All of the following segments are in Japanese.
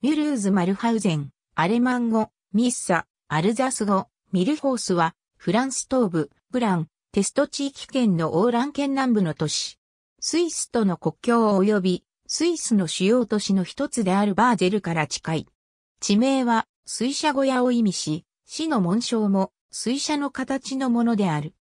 ミュルーズ・マルハウゼン、アレマン語、ミッサ、アルザス語、ミルフォースは、フランス東部、ブラン、テスト地域圏のオーラン県南部の都市。スイスとの国境及び、スイスの主要都市の一つであるバーゼルから近い。地名は、水車小屋を意味し、市の紋章も、水車の形のものである。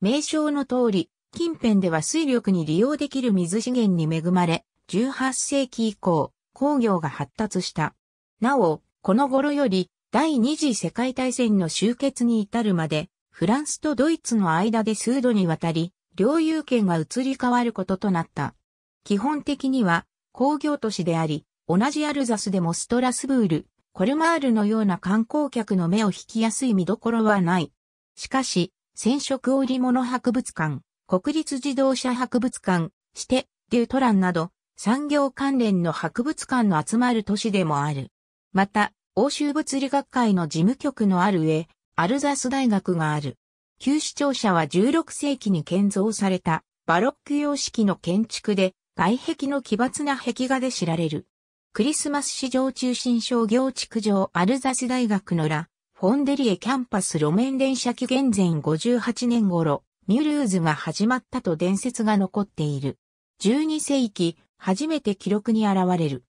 名称の通り、近辺では水力に利用できる水資源に恵まれ、18世紀以降、工業が発達した。なお、この頃より第二次世界大戦の終結に至るまで、フランスとドイツの間で数度にわたり、領有権が移り変わることとなった。基本的には工業都市であり、同じアルザスでもストラスブール、コルマールのような観光客の目を引きやすい見どころはない。しかし、染色織物博物館、国立自動車博物館、して、デュートランなど、産業関連の博物館の集まる都市でもある。また、欧州物理学会の事務局のある上、アルザス大学がある。旧市庁舎は16世紀に建造されたバロック様式の建築で外壁の奇抜な壁画で知られる。クリスマス市場中心商業築城アルザス大学のラ・フォンデリエキャンパス路面電車機現前58年頃、ミュルーズが始まったと伝説が残っている。12世紀、初めて記録に現れる。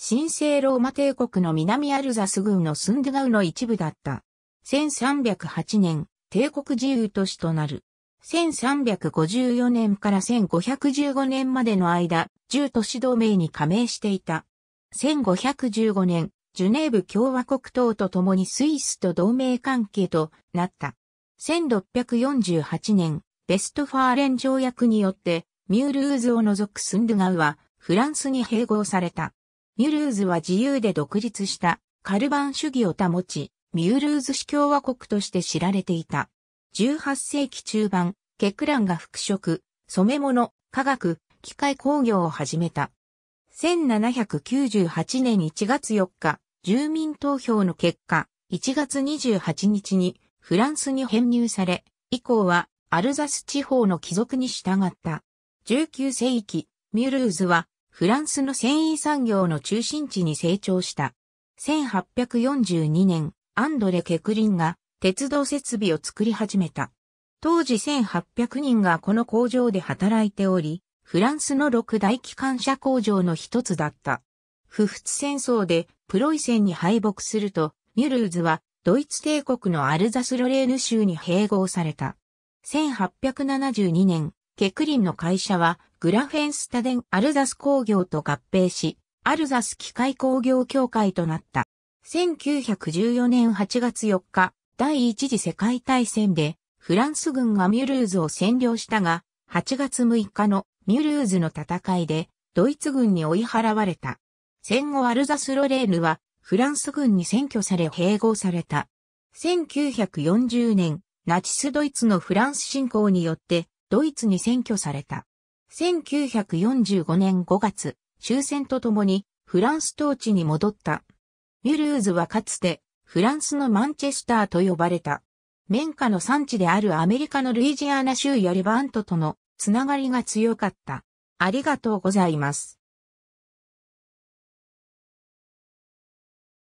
神聖ローマ帝国の南アルザス軍のスンドゥガウの一部だった。1308年、帝国自由都市となる。1354年から1515年までの間、10都市同盟に加盟していた。1515年、ジュネーブ共和国等と共にスイスと同盟関係となった。1648年、ベストファーレン条約によって、ミュールーズを除くスンドゥガウはフランスに併合された。ミュルーズは自由で独立したカルバン主義を保ち、ミュルーズ市共和国として知られていた。18世紀中盤、ケクランが服飾、染め物、科学、機械工業を始めた。1798年1月4日、住民投票の結果、1月28日にフランスに編入され、以降はアルザス地方の貴族に従った。19世紀、ミュルーズはフランスの繊維産業の中心地に成長した。1842年、アンドレ・ケクリンが鉄道設備を作り始めた。当時1800人がこの工場で働いており、フランスの六大機関車工場の一つだった。不仏戦争でプロイセンに敗北すると、ミュルーズはドイツ帝国のアルザスロレーヌ州に併合された。1872年、ケクリンの会社はグラフェンスタデン・アルザス工業と合併し、アルザス機械工業協会となった。1914年8月4日、第一次世界大戦でフランス軍がミュルーズを占領したが、8月6日のミュルーズの戦いでドイツ軍に追い払われた。戦後アルザスロレーヌはフランス軍に占拠され併合された。1940年、ナチスドイツのフランス侵攻によってドイツに占拠された。1945年5月、終戦とともにフランス統治に戻った。ミュルーズはかつてフランスのマンチェスターと呼ばれた。綿花の産地であるアメリカのルイジアナ州やリバントとのつながりが強かった。ありがとうございます。